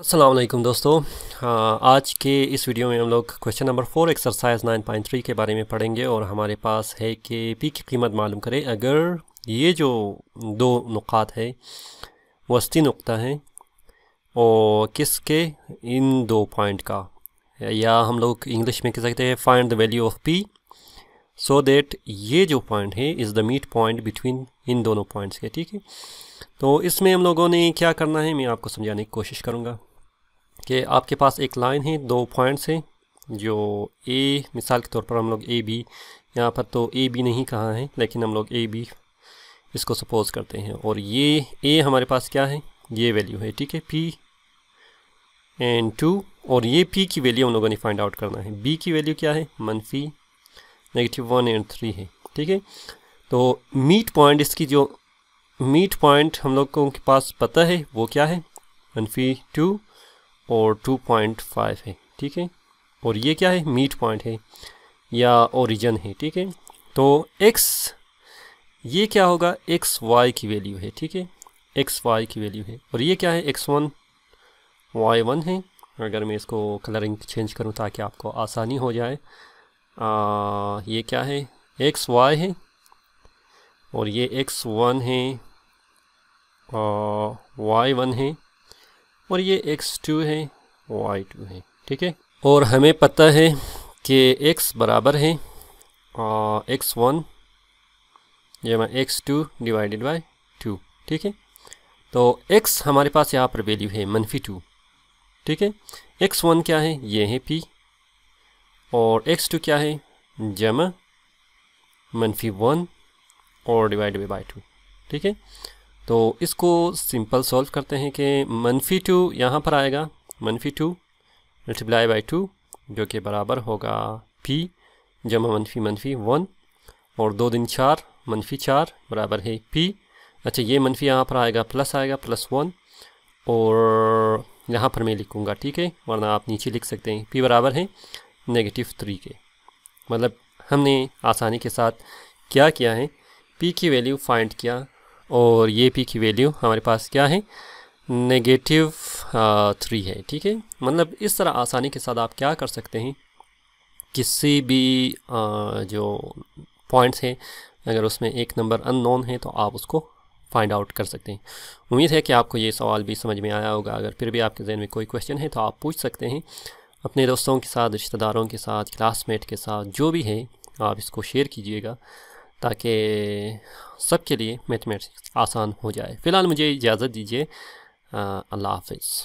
असलम दोस्तों हाँ, आज के इस वीडियो में हम लोग क्वेश्चन नंबर फोर एक्सरसाइज 9.3 के बारे में पढ़ेंगे और हमारे पास है कि पी की कीमत मालूम करें अगर ये जो दो नुकात है वस्ती नुकता है और किसके इन दो पॉइंट का या हम लोग इंग्लिश में कह सकते हैं find the value of P so that ये जो पॉइंट है is the meet point between इन दोनों पॉइंट्स के ठीक है तो इसमें हम लोगों ने क्या करना है मैं आपको समझाने की कोशिश करूँगा कि आपके पास एक लाइन है दो पॉइंट्स हैं जो ए मिसाल के तौर पर हम लोग ए बी यहाँ पर तो ए बी नहीं कहा है लेकिन हम लोग ए बी इसको सपोज़ करते हैं और ये ए हमारे पास क्या है ये वैल्यू है ठीक है पी एंड टू और ये पी की वैल्यू हम लोगों ने फाइंड आउट करना है बी की वैल्यू क्या है मनफी नेगेटिव वन एंड थ्री है ठीक है तो मीट पॉइंट इसकी जो मीट पॉइंट हम लोगों के पास पता है वो क्या है मनफी टू और 2.5 है ठीक है और ये क्या है मीट पॉइंट है या ओरिजन है ठीक है तो x ये क्या होगा एक्स वाई की वैल्यू है ठीक है एक्स वाई की वैल्यू है और ये क्या है एक्स वन वाई वन है अगर मैं इसको कलरिंग चेंज करूं ताकि आपको आसानी हो जाए आ, ये क्या है एक्स वाई है और ये एक्स वन है वाई वन है और ये एक्स टू है वाई टू है ठीक है और हमें पता है कि एक्स बराबर है एक्स वन जमा X two divided by two ठीक है तो एक्स हमारे पास यहाँ पर वैल्यू है मनफी टू ठीक है एक्स वन क्या है ये है पी और एक्स टू क्या है जमा मनफी वन और डिवाइड बाई टू ठीक है तो इसको सिंपल सॉल्व करते हैं कि मनफी टू यहाँ पर आएगा मनफी टू मल्टीप्लाई बाई टू जो कि बराबर होगा पी जमा मनफी मनफी वन और दो दिन चार मनफी चार बराबर है पी अच्छा ये मनफी यहाँ पर आएगा प्लस आएगा प्लस वन और यहाँ पर मैं लिखूँगा ठीक है वरना आप नीचे लिख सकते हैं पी बराबर है नेगेटिव थ्री के मतलब हमने आसानी के साथ क्या किया है पी की वैल्यू फाइंड किया और ये पी की वैल्यू हमारे पास क्या है नेगेटिव थ्री है ठीक है मतलब इस तरह आसानी के साथ आप क्या कर सकते हैं किसी भी आ, जो पॉइंट्स हैं अगर उसमें एक नंबर अननोन है तो आप उसको फाइंड आउट कर सकते हैं उम्मीद है कि आपको ये सवाल भी समझ में आया होगा अगर फिर भी आपके जहन में कोई क्वेश्चन है तो आप पूछ सकते हैं अपने दोस्तों के साथ रिश्तेदारों के साथ क्लासमेट के साथ जो भी है आप इसको शेयर कीजिएगा ताकि सबके लिए मैथमेटिक्स आसान हो जाए फ़िलहाल मुझे इजाज़त दीजिए अल्लाह हाफिज़